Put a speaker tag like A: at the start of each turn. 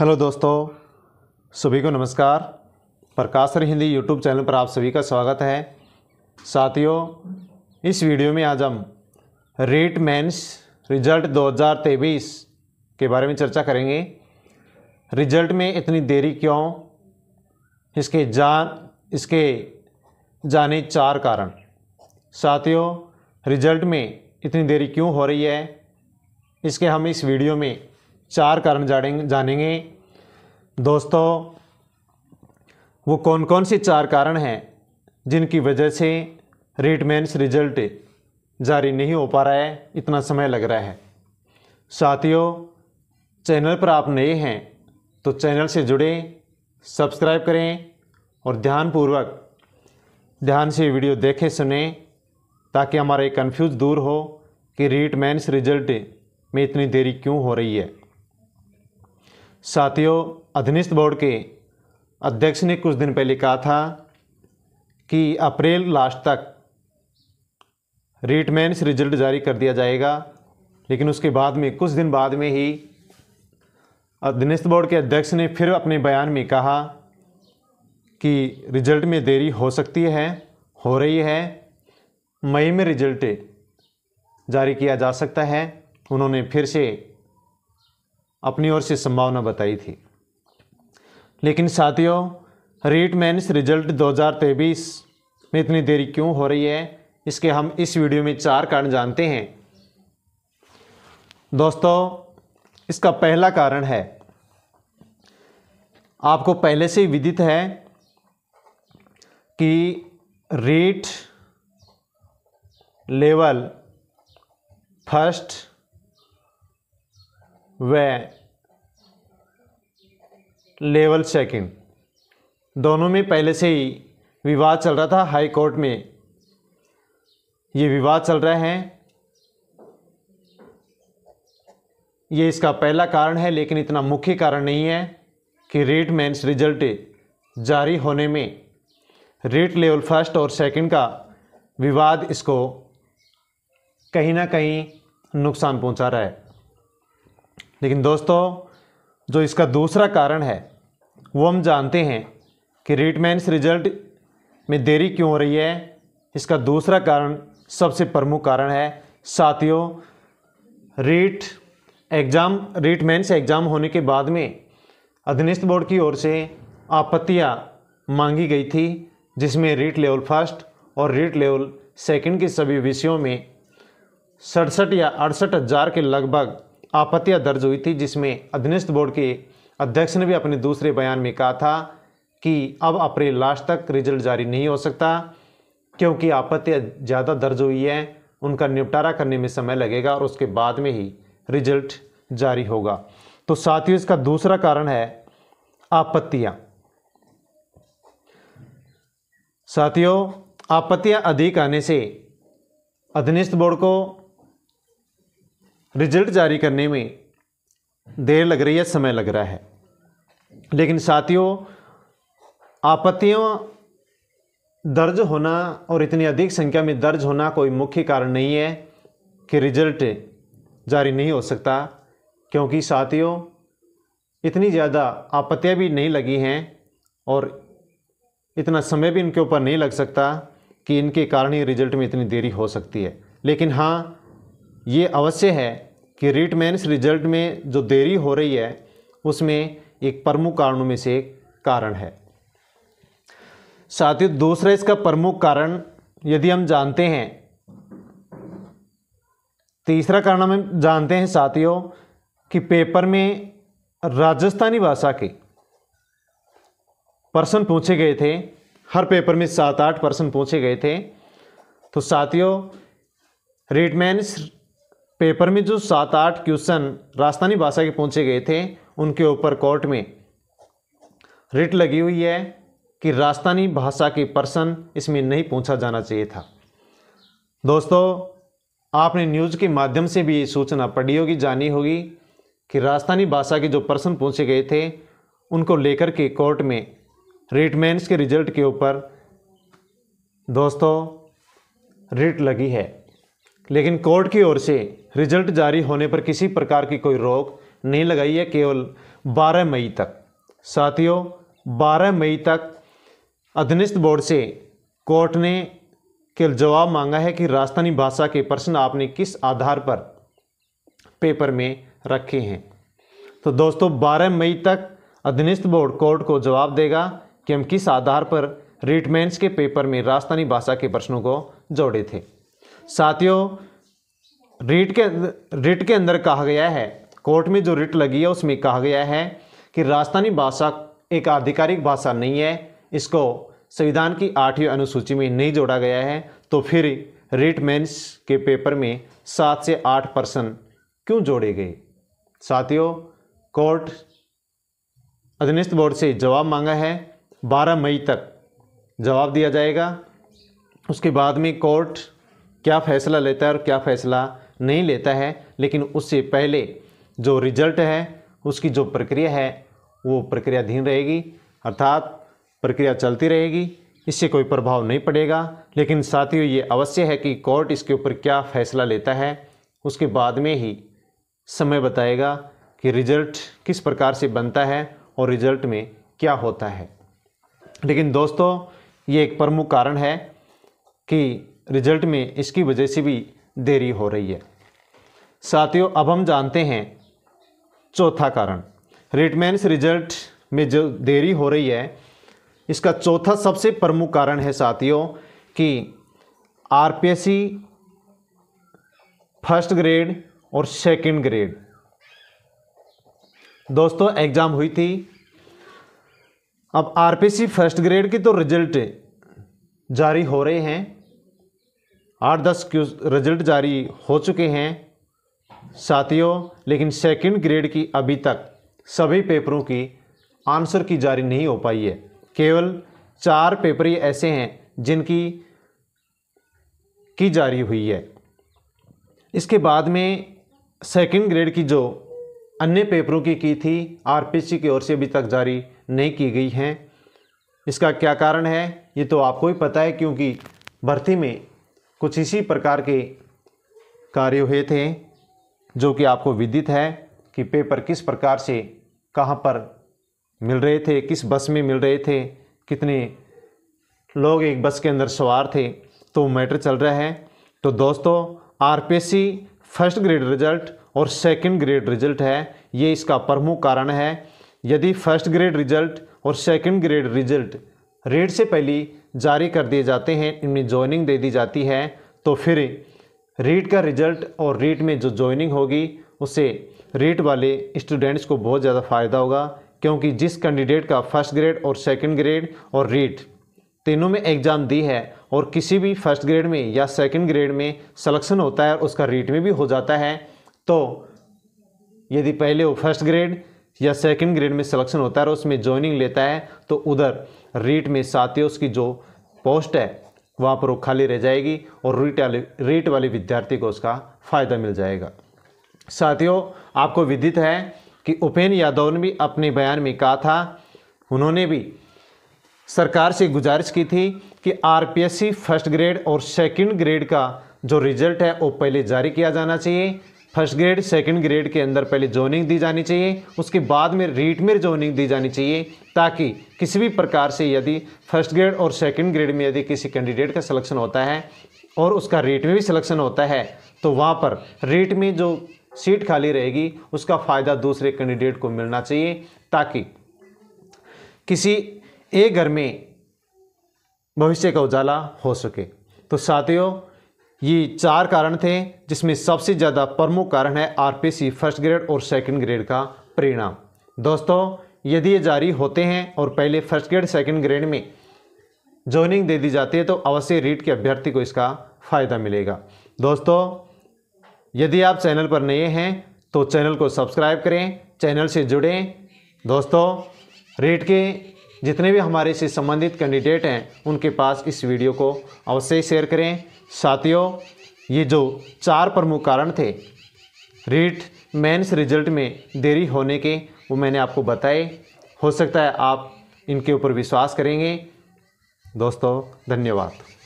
A: hello दोस्तों सभी को नमस्कार प्रकाशर हिंदी यूट्यूब चैनल पर आप सभी का स्वागत है साथियों इस वीडियो में आज हम रेट मेंस रिजल्ट 2023 के बारे में चर्चा करेंगे रिजल्ट में इतनी देरी क्यों इसके जान इसके जाने चार कारण साथियों रिजल्ट में इतनी देरी क्यों हो रही है इसके हम इस वीडियो में चार कारण जानेंगे दोस्तों वो कौन कौन से चार कारण हैं जिनकी वजह से रेट मेंस रिजल्ट जारी नहीं हो पा रहा है इतना समय लग रहा है साथियों चैनल पर आप नए हैं तो चैनल से जुड़े सब्सक्राइब करें और ध्यानपूर्वक ध्यान से वीडियो देखें सुने ताकि हमारा एक कन्फ्यूज दूर हो कि रीट मेंस रिजल्ट में इतनी देरी क्यों हो रही है साथियों अधीनस्थ बोर्ड के अध्यक्ष ने कुछ दिन पहले कहा था कि अप्रैल लास्ट तक रीटमेंट्स रिजल्ट जारी कर दिया जाएगा लेकिन उसके बाद में कुछ दिन बाद में ही अधीनस्थ बोर्ड के अध्यक्ष ने फिर अपने बयान में कहा कि रिजल्ट में देरी हो सकती है हो रही है मई में रिजल्ट जारी किया जा सकता है उन्होंने फिर से अपनी ओर से संभावना बताई थी लेकिन साथियों रीट मेंस रिजल्ट 2023 में इतनी देरी क्यों हो रही है इसके हम इस वीडियो में चार कारण जानते हैं दोस्तों इसका पहला कारण है आपको पहले से ही विदित है कि रेट लेवल फर्स्ट व लेवल सेकंड दोनों में पहले से ही विवाद चल रहा था हाई कोर्ट में ये विवाद चल रहा है ये इसका पहला कारण है लेकिन इतना मुख्य कारण नहीं है कि रेट मेंस रिजल्ट जारी होने में रेट लेवल फर्स्ट और सेकंड का विवाद इसको कहीं ना कहीं नुकसान पहुंचा रहा है लेकिन दोस्तों जो इसका दूसरा कारण है वो हम जानते हैं कि मैंस रिजल्ट में देरी क्यों हो रही है इसका दूसरा कारण सबसे प्रमुख कारण है साथियों REET exam REET mains exam होने के बाद में अधीनस्थ बोर्ड की ओर से आपत्तियाँ मांगी गई थी जिसमें रीट लेवल फर्स्ट और रीट लेवल सेकंड के सभी विषयों में सड़सठ या अड़सठ हज़ार के लगभग आपत्तियां दर्ज हुई थी जिसमें अधीनस्थ बोर्ड के अध्यक्ष ने भी अपने दूसरे बयान में कहा था कि अब अप्रैल लास्ट तक रिजल्ट जारी नहीं हो सकता क्योंकि आपत्तियाँ ज़्यादा दर्ज हुई हैं उनका निपटारा करने में समय लगेगा और उसके बाद में ही रिजल्ट जारी होगा तो साथियों इसका दूसरा कारण है आपत्तियां साथियों आपत्तियां अधिक आने से अधीनस्थ बोर्ड को रिजल्ट जारी करने में देर लग रही है समय लग रहा है लेकिन साथियों आपत्तियों दर्ज होना और इतनी अधिक संख्या में दर्ज होना कोई मुख्य कारण नहीं है कि रिजल्ट जारी नहीं हो सकता क्योंकि साथियों इतनी ज़्यादा आपत्तियाँ भी नहीं लगी हैं और इतना समय भी इनके ऊपर नहीं लग सकता कि इनके कारण ही रिजल्ट में इतनी देरी हो सकती है लेकिन हाँ ये अवश्य है कि रीट मेंस रिजल्ट में जो देरी हो रही है उसमें एक प्रमुख कारणों में से कारण है साथ ही दूसरा इसका प्रमुख कारण यदि हम जानते हैं तीसरा कारण हम जानते हैं साथियों कि पेपर में राजस्थानी भाषा के प्रश्न पूछे गए थे हर पेपर में सात आठ प्रश्न पूछे गए थे तो साथियों रिटमेंस पेपर में जो सात आठ क्वेश्चन राजस्थानी भाषा के पूछे गए थे उनके ऊपर कोर्ट में रिट लगी हुई है कि राजस्थानी भाषा के पर्सन इसमें नहीं पूछा जाना चाहिए था दोस्तों आपने न्यूज़ के माध्यम से भी ये सूचना पढ़ी होगी जानी होगी कि राजस्थानी भाषा के जो पर्सन पूछे गए थे उनको लेकर के कोर्ट में रिटमेंट्स के रिजल्ट के ऊपर दोस्तों रिट लगी है लेकिन कोर्ट की ओर से रिजल्ट जारी होने पर किसी प्रकार की कोई रोक नहीं लगाई है केवल 12 मई तक साथियों 12 मई तक अधीनस्थ बोर्ड से कोर्ट ने केवल जवाब मांगा है कि राजस्थानी भाषा के प्रश्न आपने किस आधार पर पेपर में रखे हैं तो दोस्तों 12 मई तक अधीनस्थ बोर्ड कोर्ट को जवाब देगा कि हम किस आधार पर रिटमेंट्स के पेपर में राजस्थानी भाषा के प्रश्नों को जोड़े थे साथियों रिट के रिट के अंदर कहा गया है कोर्ट में जो रिट लगी है उसमें कहा गया है कि राजस्थानी भाषा एक आधिकारिक भाषा नहीं है इसको संविधान की आठवीं अनुसूची में नहीं जोड़ा गया है तो फिर रिट मेंस के पेपर में सात से आठ परसेंट क्यों जोड़े गए साथियों कोर्ट अधीनस्थ बोर्ड से जवाब मांगा है 12 मई तक जवाब दिया जाएगा उसके बाद में कोर्ट क्या फैसला लेता है और क्या फैसला नहीं लेता है लेकिन उससे पहले जो रिजल्ट है उसकी जो प्रक्रिया है वो प्रक्रियाधीन रहेगी अर्थात प्रक्रिया चलती रहेगी इससे कोई प्रभाव नहीं पड़ेगा लेकिन साथियों ये अवश्य है कि कोर्ट इसके ऊपर क्या फैसला लेता है उसके बाद में ही समय बताएगा कि रिजल्ट किस प्रकार से बनता है और रिजल्ट में क्या होता है लेकिन दोस्तों ये एक प्रमुख कारण है कि रिजल्ट में इसकी वजह से भी देरी हो रही है साथियों अब हम जानते हैं चौथा कारण रिटमेंस रिजल्ट में जो देरी हो रही है इसका चौथा सबसे प्रमुख कारण है साथियों कि आरपीएससी फर्स्ट ग्रेड और सेकंड ग्रेड दोस्तों एग्ज़ाम हुई थी अब आरपीसी फर्स्ट ग्रेड के तो रिजल्ट जारी हो रहे हैं आठ दस रिजल्ट जारी हो चुके हैं साथियों लेकिन सेकंड ग्रेड की अभी तक सभी पेपरों की आंसर की जारी नहीं हो पाई है केवल चार पेपर ही ऐसे हैं जिनकी की जारी हुई है इसके बाद में सेकंड ग्रेड की जो अन्य पेपरों की की थी आरपीसी की ओर से अभी तक जारी नहीं की गई हैं इसका क्या कारण है ये तो आपको ही पता है क्योंकि भर्ती में कुछ इसी प्रकार के कार्य हुए थे जो कि आपको विदित है कि पेपर किस प्रकार से कहाँ पर मिल रहे थे किस बस में मिल रहे थे कितने लोग एक बस के अंदर सवार थे तो मैटर चल रहा है तो दोस्तों आरपीएससी फर्स्ट ग्रेड रिजल्ट और सेकंड ग्रेड रिजल्ट है ये इसका प्रमुख कारण है यदि फर्स्ट ग्रेड रिजल्ट और सेकंड ग्रेड रिजल्ट रेट से पहले जारी कर दिए जाते हैं इनमें ज्वाइनिंग दे दी जाती है तो फिर रेट का रिजल्ट और रेट में जो ज्वाइनिंग होगी उससे रेट वाले स्टूडेंट्स को बहुत ज़्यादा फ़ायदा होगा क्योंकि जिस कैंडिडेट का फर्स्ट ग्रेड और सेकंड ग्रेड और रेट तीनों में एग्ज़ाम दी है और किसी भी फर्स्ट ग्रेड में या सेकंड ग्रेड में सलेक्शन होता है और उसका रेट में भी हो जाता है तो यदि पहले वो फर्स्ट ग्रेड या सेकंड ग्रेड में सलेक्शन होता है और उसमें ज्वाइनिंग लेता है तो उधर रीट में साथियों की जो पोस्ट है वहाँ पर वो खाली रह जाएगी और रीट वाले रीट वाले विद्यार्थी को उसका फ़ायदा मिल जाएगा साथियों आपको विदित है कि उपेन यादव ने भी अपने बयान में कहा था उन्होंने भी सरकार से गुजारिश की थी कि आरपीएससी फर्स्ट ग्रेड और सेकंड ग्रेड का जो रिजल्ट है वो पहले जारी किया जाना चाहिए फर्स्ट ग्रेड सेकंड ग्रेड के अंदर पहले जोनिंग दी जानी चाहिए उसके बाद में रीट में जोनिंग दी जानी चाहिए ताकि किसी भी प्रकार से यदि फर्स्ट ग्रेड और सेकंड ग्रेड में यदि किसी कैंडिडेट का सिलेक्शन होता है और उसका रीट में भी सिलेक्शन होता है तो वहाँ पर रीट में जो सीट खाली रहेगी उसका फ़ायदा दूसरे कैंडिडेट को मिलना चाहिए ताकि किसी एक घर में भविष्य का उजाला हो सके तो साथियों ये चार कारण थे जिसमें सबसे ज़्यादा प्रमुख कारण है आरपीसी फर्स्ट ग्रेड और सेकंड ग्रेड का परिणाम दोस्तों यदि ये जारी होते हैं और पहले फर्स्ट ग्रेड सेकंड ग्रेड में जॉइनिंग दे दी जाती है तो अवश्य रीट के अभ्यर्थी को इसका फ़ायदा मिलेगा दोस्तों यदि आप चैनल पर नए हैं तो चैनल को सब्सक्राइब करें चैनल से जुड़ें दोस्तों रेट के जितने भी हमारे से संबंधित कैंडिडेट हैं उनके पास इस वीडियो को अवश्य शेयर करें साथियों ये जो चार प्रमुख कारण थे रीट मेंस रिजल्ट में देरी होने के वो मैंने आपको बताए हो सकता है आप इनके ऊपर विश्वास करेंगे दोस्तों धन्यवाद